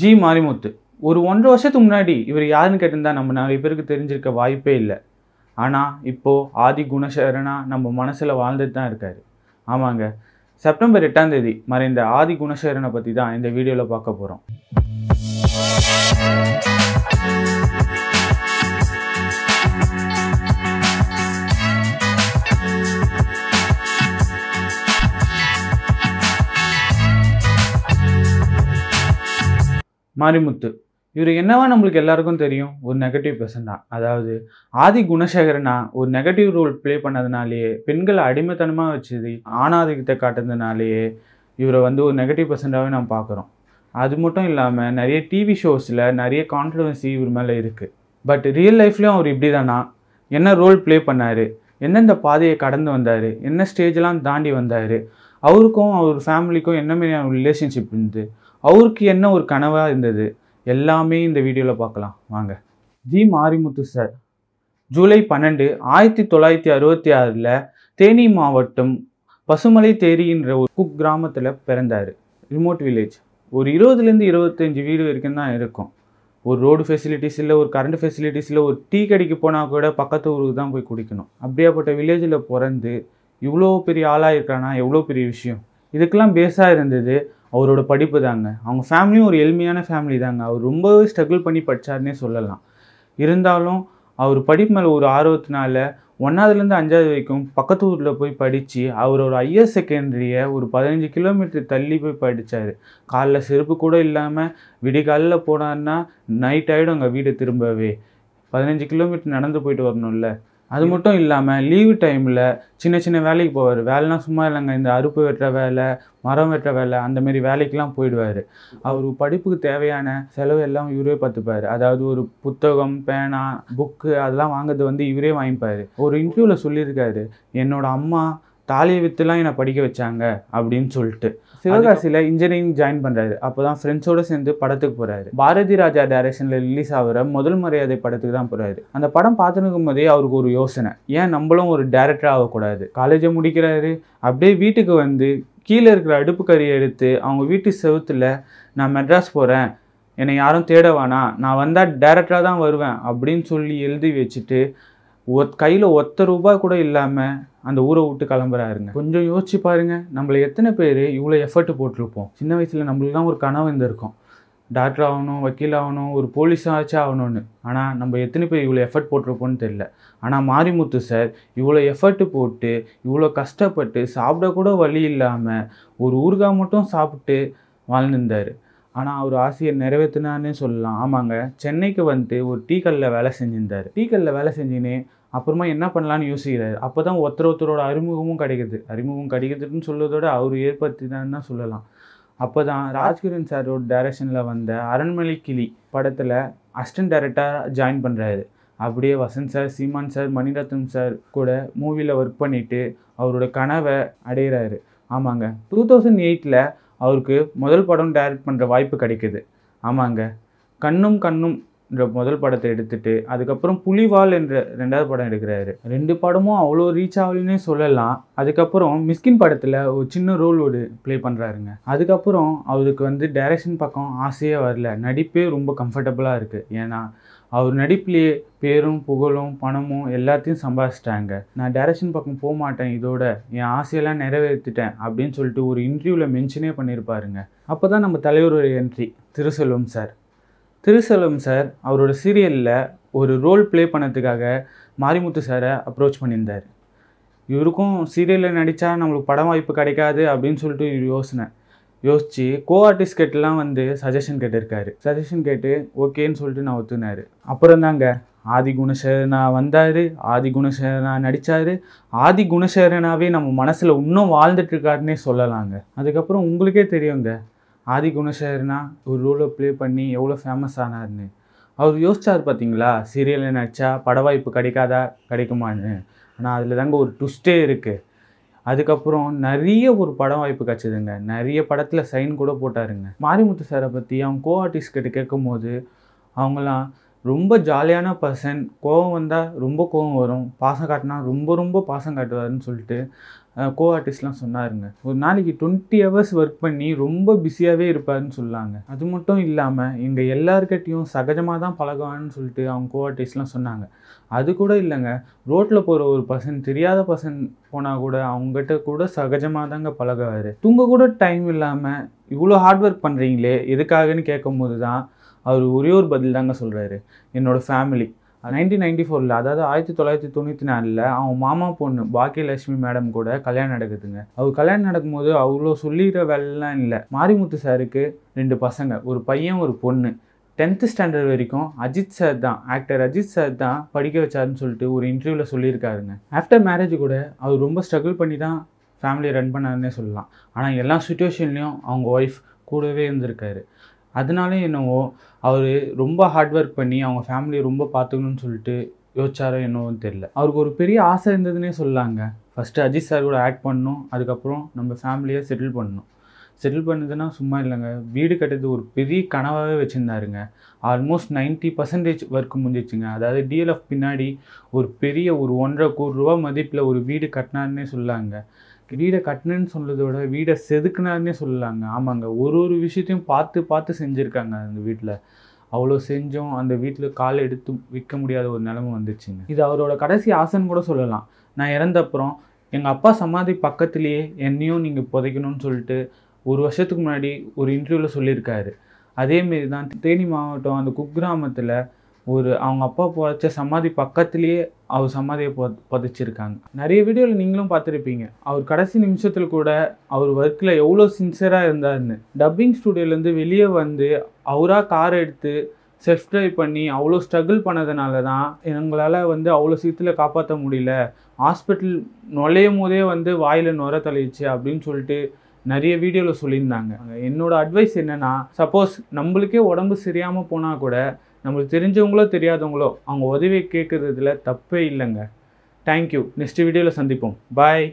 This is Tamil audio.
ஜி மாரிமுத்து ஒரு ஒன்றரை வருஷத்துக்கு முன்னாடி இவர் யாருன்னு கேட்டிருந்தா நம்ம நிறைய பேருக்கு தெரிஞ்சிருக்க வாய்ப்பே இல்லை ஆனால் இப்போது ஆதி குணசேரனா நம்ம மனசில் வாழ்ந்துட்டு தான் இருக்கார் ஆமாங்க செப்டம்பர் எட்டாம் தேதி மறைந்த ஆதி குணசேரனை பற்றி தான் இந்த வீடியோவில் பார்க்க போகிறோம் மாரிமுத்து இவர் என்னவா நம்மளுக்கு எல்லாருக்கும் தெரியும் ஒரு நெகட்டிவ் பர்சன் தான் அதாவது ஆதி குணசேகரனா ஒரு நெகட்டிவ் ரோல் ப்ளே பண்ணதுனாலேயே பெண்களை அடிமைத்தனமாக வச்சது ஆணாதிக்கத்தை காட்டுறதுனாலேயே இவரை வந்து ஒரு நெகட்டிவ் பர்சன்டாகவே நம்ம பார்க்குறோம் அது மட்டும் இல்லாமல் நிறைய டிவி ஷோஸில் நிறைய கான்ட்ரவர்சி இவர் மேலே இருக்குது பட் ரியல் லைஃப்லேயும் அவர் இப்படி தானா என்ன ரோல் ப்ளே பண்ணார் எந்தெந்த பாதையை கடந்து வந்தார் என்ன ஸ்டேஜெலாம் தாண்டி வந்தார் அவருக்கும் அவர் ஃபேமிலிக்கும் என்ன மாதிரியான ரிலேஷன்ஷிப் இருந்து அவருக்கு என்ன ஒரு கனவாக இருந்தது எல்லாமே இந்த வீடியோவில் பார்க்கலாம் வாங்க ஜி மாரிமுத்து சார் ஜூலை பன்னெண்டு ஆயிரத்தி தொள்ளாயிரத்தி அறுபத்தி ஆறில் தேனி மாவட்டம் பசுமலை தேரின்ற ஒரு குக் கிராமத்தில் பிறந்தார் ரிமோட் வில்லேஜ் ஒரு இருபதுலேருந்து இருபத்தஞ்சி வீடு வரைக்கும் தான் இருக்கும் ஒரு ரோடு ஃபெசிலிட்டிஸ் இல்லை ஒரு கரண்ட் ஃபெசிலிட்டிஸ் இல்லை ஒரு டீ கடைக்கு போனால் கூட பக்கத்து ஊருக்கு தான் போய் குடிக்கணும் அப்படியாப்பட்ட வில்லேஜில் பிறந்து இவ்வளோ பெரிய ஆளாக இருக்கானா எவ்வளோ பெரிய விஷயம் இதுக்கெல்லாம் பேஸாக இருந்தது அவரோட படிப்பு தாங்க அவங்க ஃபேமிலியும் ஒரு எளிமையான ஃபேமிலி தாங்க அவர் ரொம்பவே ஸ்ட்ரகிள் பண்ணி படித்தார்னே சொல்லலாம் இருந்தாலும் அவர் படிப்பு மேலே ஒரு ஆர்வத்தினால ஒன்றாவதுலேருந்து அஞ்சாவது வரைக்கும் பக்கத்து ஊரில் போய் படித்து அவர் ஒரு ஹையர் செகண்டரியை ஒரு பதினஞ்சு கிலோமீட்டர் தள்ளி போய் படித்தார் காலைல செருப்பு கூட இல்லாமல் விடிகாலில் போனார்னா நைட் ஆகிடும் அங்கே வீடு திரும்பவே பதினஞ்சு கிலோமீட்டர் நடந்து போயிட்டு வரணும்ல அது மட்டும் இல்லாமல் லீவு டைமில் சின்ன சின்ன வேலைக்கு போவார் வேலைனா சும்மா இல்லைங்க இந்த அறுப்பு வெட்டுற வேலை மரம் வெட்டுற வேலை அந்தமாரி வேலைக்கெலாம் போயிடுவார் அவர் படிப்புக்கு தேவையான செலவு எல்லாம் இவரே பார்த்துப்பார் அதாவது ஒரு புத்தகம் பேனா புக்கு அதெல்லாம் வாங்குறது வந்து இவரே வாங்கிப்பார் ஒரு இன்டர்வியூவில் சொல்லியிருக்காரு என்னோடய அம்மா தாலி வித்துலாம் என்னை படிக்க வச்சாங்க அப்படின்னு சொல்லிட்டு சிவகாசியில் இன்ஜினியரிங் ஜாயின் பண்ணுறாரு அப்போ தான் ஃப்ரெண்ட்ஸோடு சேர்ந்து படத்துக்கு போகிறாரு பாரதி ராஜா டைரக்ஷனில் ரிலீஸ் ஆகிற முதல் மரியாதை படத்துக்கு தான் போகிறாரு அந்த படம் பார்த்துருக்கும் போதே அவருக்கு ஒரு யோசனை ஏன் நம்மளும் ஒரு டேரக்டர் ஆகக்கூடாது காலேஜை முடிக்கிறாரு அப்படியே வீட்டுக்கு வந்து கீழே இருக்கிற அடுப்பு கறியை எடுத்து அவங்க வீட்டு செவுத்தில் நான் மெட்ராஸ் போகிறேன் என்னை யாரும் தேட வேணாம் நான் வந்தால் டேரக்டராக தான் வருவேன் அப்படின்னு சொல்லி எழுதி வச்சுட்டு ஒத் கையில் ஒத்த ரூபாய் கூட இல்லாமல் அந்த ஊரை விட்டு கிளம்புறாருங்க கொஞ்சம் யோசிச்சு பாருங்க நம்மளை எத்தனை பேர் இவ்வளோ எஃபர்ட் போட்டிருப்போம் சின்ன வயசில் நம்மளுக்கு தான் ஒரு கனவு இருந்திருக்கும் டாக்டர் ஆகணும் வக்கீல் ஆகணும் ஒரு போலீஸாச்சு ஆகணும்னு ஆனால் நம்ம எத்தனை பேர் இவ்வளோ எஃபர்ட் போட்டிருப்போம்னு தெரில ஆனால் மாரிமுத்து சார் இவ்வளோ எஃபர்ட் போட்டு இவ்வளோ கஷ்டப்பட்டு சாப்பிடக்கூட வழி இல்லாமல் ஒரு ஊருகா மட்டும் சாப்பிட்டு வாழ்ந்துருந்தார் ஆனால் அவர் ஆசையை நிறைவேற்றினான்னு சொல்லலாம் ஆமாங்க சென்னைக்கு வந்துட்டு ஒரு டீ கல்லில் வேலை செஞ்சுருந்தார் டீ கல்லில் வேலை செஞ்சுன்னே அப்புறமா என்ன பண்ணலான்னு யோசிக்கிறாரு அப்போ தான் ஒருத்தர் ஒருத்தரோட அறிமுகமும் கிடைக்குது அறிமுகம் கிடைக்கிறதுன்னு சொல்லுவதோட அவர் ஏற்படுத்தி தான் சொல்லலாம் அப்போ தான் ராஜ்கிரண் சாரோட டைரக்ஷனில் வந்த அரண்மனை கிளி படத்தில் அசிஸ்டன்ட் டைரக்டராக ஜாயின் பண்ணுறாரு அப்படியே Vasanth sir Seeman sir Maniratnam sir கூட மூவியில் ஒர்க் பண்ணிவிட்டு அவரோட கனவை அடைகிறாரு ஆமாங்க டூ தௌசண்ட் எயிட்டில் அவருக்கு முதல் படம் டைரக்ட் பண்ணுற வாய்ப்பு கிடைக்குது ஆமாங்க கண்ணும் கண்ணும் என்ற முதல் படத்தை எடுத்துட்டு அதுக்கப்புறம் புலிவால் என்ற ரெண்டாவது படம் எடுக்கிறாரு ரெண்டு படமும் அவ்வளோ ரீச் ஆகலன்னே சொல்லலாம் அதுக்கப்புறம் மிஸ்கின் படத்தில் ஒரு சின்ன ரோல் ஒரு ப்ளே பண்ணுறாருங்க அதுக்கப்புறம் அவருக்கு வந்து டைரக்ஷன் பக்கம் ஆசையே வரல நடிப்பே ரொம்ப கம்ஃபர்டபுளாக இருக்குது ஏன்னா அவர் நடிப்புலேயே பேரும் புகழும் பணமும் எல்லாத்தையும் சம்பாதிச்சிட்டாங்க நான் டைரக்ஷன் பக்கம் போக மாட்டேன் இதோட என் ஆசையெல்லாம் நிறைவேற்றிட்டேன் அப்படின்னு சொல்லிட்டு ஒரு இன்டர்வியூவில் மென்ஷனே பண்ணியிருப்பாருங்க அப்போ தான் நம்ம தலைவருடைய entry Thiruselvam sir Thiruselvam sir அவரோட சீரியலில் ஒரு ரோல் ப்ளே பண்ணதுக்காக மாரிமுத்து சாரை அப்ரோச் பண்ணியிருந்தார் இவருக்கும் சீரியலில் நடித்தா நம்மளுக்கு படம் வாய்ப்பு கிடைக்காது அப்படின்னு சொல்லிட்டு யோசனை யோசித்து கோ ஆர்டிஸ்ட் கேட்டுலாம் வந்து சஜஷன் கேட்டிருக்காரு சஜஷன் கேட்டு ஓகேன்னு சொல்லிட்டு நான் ஒத்துனார் அப்புறம் தாங்க ஆதி குணசேரனா வந்தார் ஆதி குணசேரனா நடித்தார் ஆதி குணசேரனாவே நம்ம மனசில் இன்னும் வாழ்ந்துட்டுருக்காருன்னே சொல்லலாங்க அதுக்கப்புறம் உங்களுக்கே தெரியுங்க ஆதி குணசேகர்னா ஒரு ரோலை ப்ளே பண்ணி எவ்வளோ ஃபேமஸ் ஆனார்னு அவர் யோசிச்சார் பார்த்தீங்களா சீரியலில் நடித்தா பட வாய்ப்பு கிடைக்காதா கிடைக்குமான்னு ஆனால் அதில் தாங்க ஒரு ட்விஸ்டே இருக்குது அதுக்கப்புறம் நிறைய ஒரு படம் வாய்ப்பு கிடச்சிதுங்க நிறைய படத்தில் சைன் கூட போட்டாருங்க மாரிமுத்து சாரை பற்றி அவங்க கோ ஆர்டிஸ்ட் கிட்ட கேட்கும் போது அவங்களாம் ரொம்ப ஜாலியான பர்சன் கோவம் வந்தால் ரொம்ப கோவம் வரும் பாசம் காட்டினா ரொம்ப ரொம்ப பாசம் காட்டுவாருன்னு சொல்லிட்டு கோ ஆர்டிஸ்ட்லாம் சொன்னாருங்க ஒரு நாளைக்கு டுவெண்ட்டி ஹவர்ஸ் ஒர்க் பண்ணி ரொம்ப பிஸியாகவே இருப்பாருன்னு சொல்லாங்க அது மட்டும் இல்லாமல் இங்கே எல்லாருக்கிட்டையும் சகஜமாக தான் பழகுவான்னு சொல்லிட்டு அவங்க கோ ஆர்டிஸ்ட்லாம் சொன்னாங்க அது கூட இல்லைங்க ரோட்டில் போகிற ஒரு பர்சன் தெரியாத பர்சன் போனால் கூட அவங்ககிட்ட கூட சகஜமாக தாங்க பழகுவார் தூங்க கூட டைம் இல்லாமல் இவ்வளோ ஹார்ட் ஒர்க் பண்ணுறீங்களே எதுக்காகன்னு கேட்கும்போது தான் அவர் ஒரே ஒரு பதில் தாங்க சொல்கிறாரு என்னோடய ஃபேமிலி நைன்டீன் நைன்டி ஃபோரில் அதாவது ஆயிரத்தி தொள்ளாயிரத்தி தொண்ணூற்றி நாலில் அவங்க மாமா பொண்ணு பாக்கியலட்சுமி மேடம் கூட கல்யாணம் நடக்குதுங்க அவர் கல்யாணம் நடக்கும்போது அவ்வளோ சொல்லிடுற வேலைலாம் இல்லை மாரிமுத்து சாருக்கு ரெண்டு பசங்க ஒரு பையன் ஒரு பொண்ணு டென்த்து ஸ்டாண்டர்ட் வரைக்கும் அஜித் சார் தான் ஆக்டர் அஜித் சார் தான் படிக்க வச்சாருன்னு சொல்லிட்டு ஒரு இன்டர்வியூவில் சொல்லியிருக்காருங்க ஆஃப்டர் மேரேஜ் கூட அவர் ரொம்ப ஸ்ட்ரகிள் பண்ணி தான் ஃபேமிலியை ரன் பண்ணாருன்னே சொல்லலாம் ஆனால் எல்லா சுச்சுவேஷன்லேயும் அவங்க ஒய்ஃப் கூடவே இருந்திருக்காரு அதனாலே என்னவோ அவர் ரொம்ப ஹார்ட் ஒர்க் பண்ணி அவங்க ஃபேமிலியை ரொம்ப பார்த்துக்கணும்னு சொல்லிட்டு யோசிச்சாரோ என்னவோன்னு தெரில அவருக்கு ஒரு பெரிய ஆசை இருந்ததுன்னே சொல்லாங்க ஃபஸ்ட்டு அஜித் சார் கூட ஆக்ட் பண்ணணும் அதுக்கப்புறம் நம்ம ஃபேமிலியை செட்டில் பண்ணணும் செட்டில் பண்ணதுன்னா சும்மா இல்லைங்க வீடு கட்டுறது ஒரு பெரிய கனவாகவே வச்சுருந்தாருங்க ஆல்மோஸ்ட் நைன்ட்டி பர்சன்டேஜ் ஒர்க் முடிஞ்சிச்சுங்க அதாவது டிஎல்எஃப் பின்னாடி ஒரு பெரிய ஒரு ஒன்றரை கோடி ரூபா மதிப்பில் ஒரு வீடு கட்டினாருன்னே சொல்லாங்க வீடை கட்டினேன்னு விட வீடை செதுக்குனாருன்னே சொல்லலாங்க ஆமாங்க ஒரு ஒரு விஷயத்தையும் பார்த்து பார்த்து செஞ்சுருக்காங்க அந்த வீட்டில் அவ்வளோ செஞ்சோம் அந்த வீட்டில் கால் எடுத்து விற்க முடியாத ஒரு நிலமை வந்துச்சுங்க இது அவரோட கடைசி ஆசைன்னு கூட சொல்லலாம் நான் இறந்தப்புறம் எங்கள் அப்பா சமாதி பக்கத்துலேயே என்னையும் நீங்கள் புதைக்கணும்னு சொல்லிட்டு ஒரு வருஷத்துக்கு முன்னாடி ஒரு இன்டர்வியூவில் சொல்லியிருக்காரு அதேமாரி தான் தேனி மாவட்டம் அந்த குக்கிராமத்தில் ஒரு அவங்க அப்பா புதைச்ச சமாதி பக்கத்துலேயே அவர் சமாதியை பொ புதைச்சிருக்காங்க நிறைய வீடியோவில் நீங்களும் பார்த்துருப்பீங்க அவர் கடைசி நிமிஷத்தில் கூட அவர் ஒர்க்கில் எவ்வளோ சின்சியராக இருந்தார்னு டப்பிங் ஸ்டூடியோலேருந்து வெளியே வந்து அவராக கார் எடுத்து செல்ஃப் ட்ரைவ் பண்ணி அவ்வளோ ஸ்ட்ரகிள் பண்ணதுனால தான் எங்களால் வந்து அவ்வளோ சீக்கிரத்தில் காப்பாற்ற முடியல ஹாஸ்பிட்டல் நுழையும் போதே வந்து வாயில் நுர தள்ளிடுச்சு அப்படின்னு சொல்லிட்டு நிறைய வீடியோவில் சொல்லியிருந்தாங்க என்னோடய அட்வைஸ் என்னென்னா சப்போஸ் நம்மளுக்கே உடம்பு சரியாமல் போனால் கூட நம்மளுக்கு தெரிஞ்சவங்களோ தெரியாதவங்களோ அவங்க உதவி கேட்குறதுல தப்பே இல்லைங்க தேங்க்யூ நெக்ஸ்ட் வீடியோவில் சந்திப்போம் பாய்